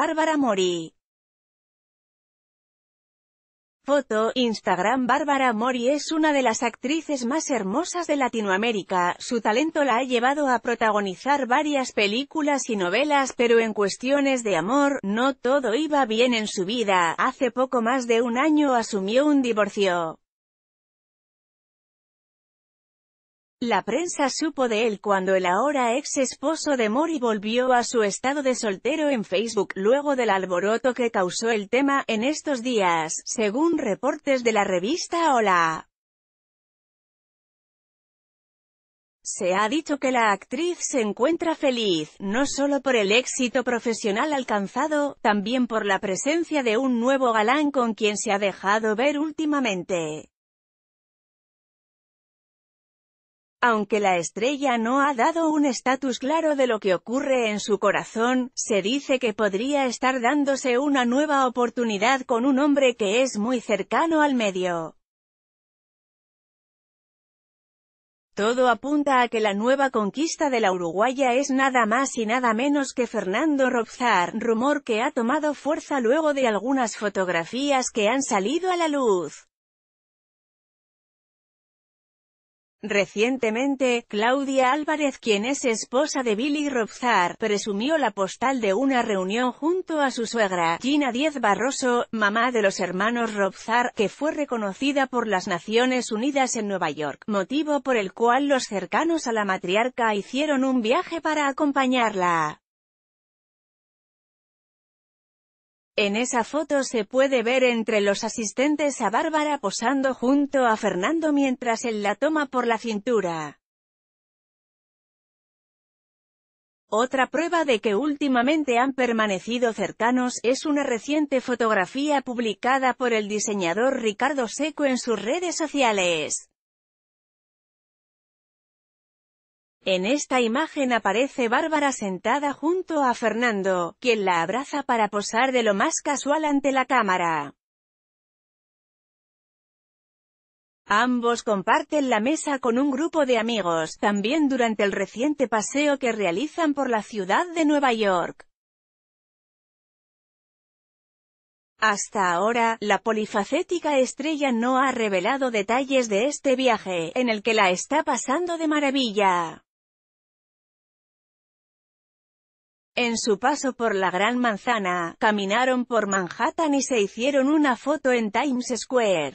Bárbara Mori. Foto, Instagram Bárbara Mori es una de las actrices más hermosas de Latinoamérica, su talento la ha llevado a protagonizar varias películas y novelas pero en cuestiones de amor, no todo iba bien en su vida, hace poco más de un año asumió un divorcio. La prensa supo de él cuando el ahora ex esposo de Mori volvió a su estado de soltero en Facebook luego del alboroto que causó el tema en estos días, según reportes de la revista Hola. Se ha dicho que la actriz se encuentra feliz, no solo por el éxito profesional alcanzado, también por la presencia de un nuevo galán con quien se ha dejado ver últimamente. Aunque la estrella no ha dado un estatus claro de lo que ocurre en su corazón, se dice que podría estar dándose una nueva oportunidad con un hombre que es muy cercano al medio. Todo apunta a que la nueva conquista de la uruguaya es nada más y nada menos que Fernando Robzar, rumor que ha tomado fuerza luego de algunas fotografías que han salido a la luz. Recientemente, Claudia Álvarez quien es esposa de Billy Robzar, presumió la postal de una reunión junto a su suegra, Gina Diez Barroso, mamá de los hermanos Robzar, que fue reconocida por las Naciones Unidas en Nueva York, motivo por el cual los cercanos a la matriarca hicieron un viaje para acompañarla. En esa foto se puede ver entre los asistentes a Bárbara posando junto a Fernando mientras él la toma por la cintura. Otra prueba de que últimamente han permanecido cercanos es una reciente fotografía publicada por el diseñador Ricardo Seco en sus redes sociales. En esta imagen aparece Bárbara sentada junto a Fernando, quien la abraza para posar de lo más casual ante la cámara. Ambos comparten la mesa con un grupo de amigos, también durante el reciente paseo que realizan por la ciudad de Nueva York. Hasta ahora, la polifacética estrella no ha revelado detalles de este viaje, en el que la está pasando de maravilla. En su paso por la Gran Manzana, caminaron por Manhattan y se hicieron una foto en Times Square.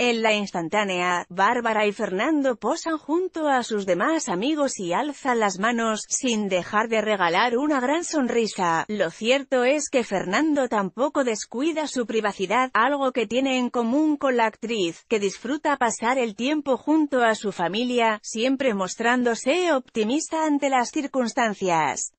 En la instantánea, Bárbara y Fernando posan junto a sus demás amigos y alzan las manos, sin dejar de regalar una gran sonrisa. Lo cierto es que Fernando tampoco descuida su privacidad, algo que tiene en común con la actriz, que disfruta pasar el tiempo junto a su familia, siempre mostrándose optimista ante las circunstancias.